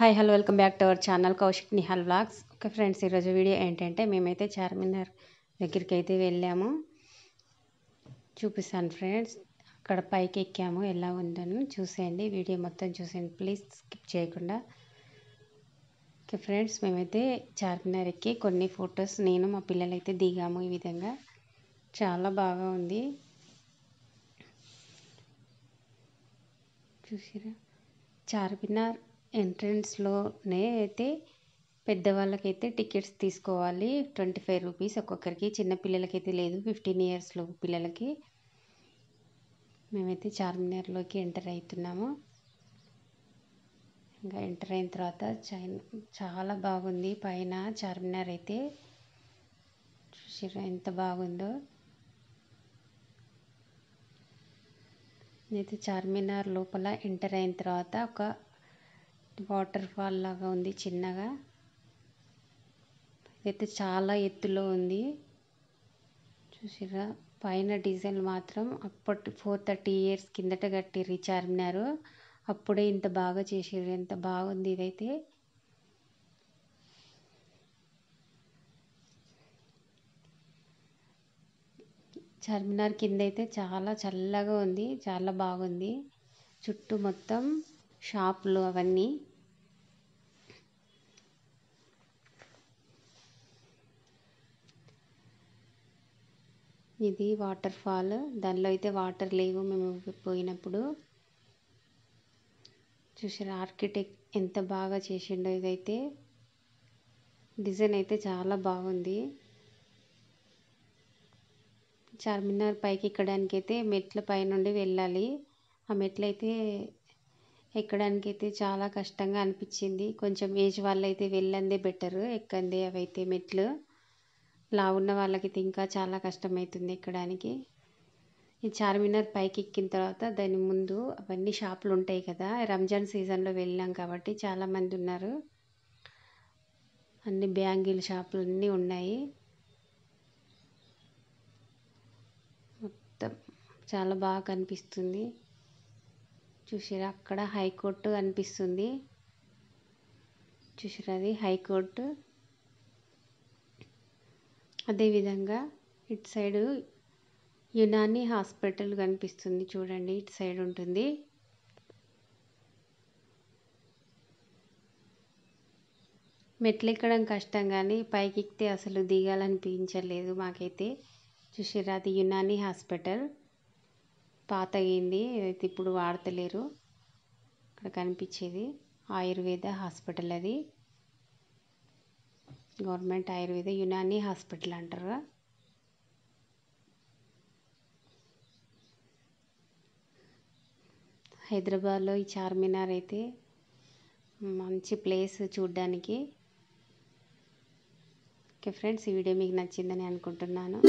hi hello welcome back to our channel Kaushik Nihal vlogs okay friends ఈరోజు video ఏంటంటే మేమైతే చార్మినార్ దగ్గరికి అయితే వెళ్ళాము చూపిస్తాను ఫ్రెండ్స్ అక్కడ పైకి ఎక్కాము ఎలా ఉందని చూసేయండి వీడియో మొత్తం చూసేయండి ప్లీజ్ స్కిప్ చేయకుండా ఓకే ఫ్రెండ్స్ మేమైతే చార్మినార్ ఎక్కి కొన్ని ఫొటోస్ నేను మా పిల్లలైతే దిగాము ఈ విధంగా చాలా బాగా ఉంది చూసిరా చార్మినార్ ఎంట్రెన్స్లోనే అయితే పెద్దవాళ్ళకైతే టికెట్స్ తీసుకోవాలి ట్వంటీ ఫైవ్ రూపీస్ ఒక్కొక్కరికి చిన్న అయితే లేదు ఫిఫ్టీన్ ఇయర్స్లో పిల్లలకి మేమైతే చార్మినార్లోకి ఎంటర్ అవుతున్నాము ఇంకా ఎంటర్ అయిన తర్వాత చాలా బాగుంది పైన చార్మినార్ అయితే చూసారా ఎంత బాగుందో నేనైతే చార్మినార్ లోపల ఎంటర్ అయిన తర్వాత ఒక వాటర్ ఫాల్ లాగా ఉంది చిన్నగా అయితే చాలా ఎత్తులో ఉంది చూసిరా పైన డిజైన్ మాత్రం అప్పటి ఫోర్ థర్టీ ఇయర్స్ కిందట కట్టిర్రు చార్మినార్ అప్పుడే ఇంత బాగా చేసిర్రు ఎంత బాగుంది ఇదైతే చార్మినార్ కింద అయితే చాలా చల్లగా ఉంది చాలా బాగుంది చుట్టూ మొత్తం షాపులు అవన్నీ ఇది వాటర్ ఫాల్ దానిలో అయితే వాటర్ లేవు మేము పోయినప్పుడు చూసారు ఆర్కిటెక్ట్ ఎంత బాగా చేసిండో ఇదైతే డిజైన్ అయితే చాలా బాగుంది చార్మినార్ పైకి ఎక్కడానికి అయితే మెట్ల పై నుండి వెళ్ళాలి ఆ మెట్లయితే ఎక్కడానికి అయితే చాలా కష్టంగా అనిపించింది కొంచెం ఏజ్ వాళ్ళైతే వెళ్ళందే బెటర్ ఎక్కందే అవైతే మెట్లు లావు ఉన్న వాళ్ళకి ఇంకా చాలా కష్టమవుతుంది ఎక్కడానికి ఈ చార్మినార్ పైకి ఎక్కిన తర్వాత దాని ముందు అవన్నీ షాపులు ఉంటాయి కదా రంజాన్ సీజన్లో వెళ్ళాం కాబట్టి చాలామంది ఉన్నారు అన్ని బ్యాంగిల్ షాపులు అన్నీ ఉన్నాయి మొత్తం చాలా బాగా కనిపిస్తుంది చూసిరా అక్కడ హైకోర్టు కనిపిస్తుంది చూసిరా అది హైకోర్టు అదేవిధంగా ఇటు సైడు యునాని హాస్పిటల్ కనిపిస్తుంది చూడండి ఇటు సైడ్ ఉంటుంది మెట్లు ఎక్కడం కష్టం కానీ పైకి ఎక్కితే అసలు దిగాలనిపించలేదు మాకైతే చూసారా అది యునాని హాస్పిటల్ పాత అయింది ఇప్పుడు వాడతలేరు ఇక్కడ కనిపించేది ఆయుర్వేద హాస్పిటల్ అది గవర్నమెంట్ ఆయుర్వేద యునాని హాస్పిటల్ అంటారు హైదరాబాద్లో ఈ చార్మినార్ అయితే మంచి ప్లేస్ చూడ్డానికి ఓకే ఫ్రెండ్స్ ఈ వీడియో మీకు నచ్చిందని అనుకుంటున్నాను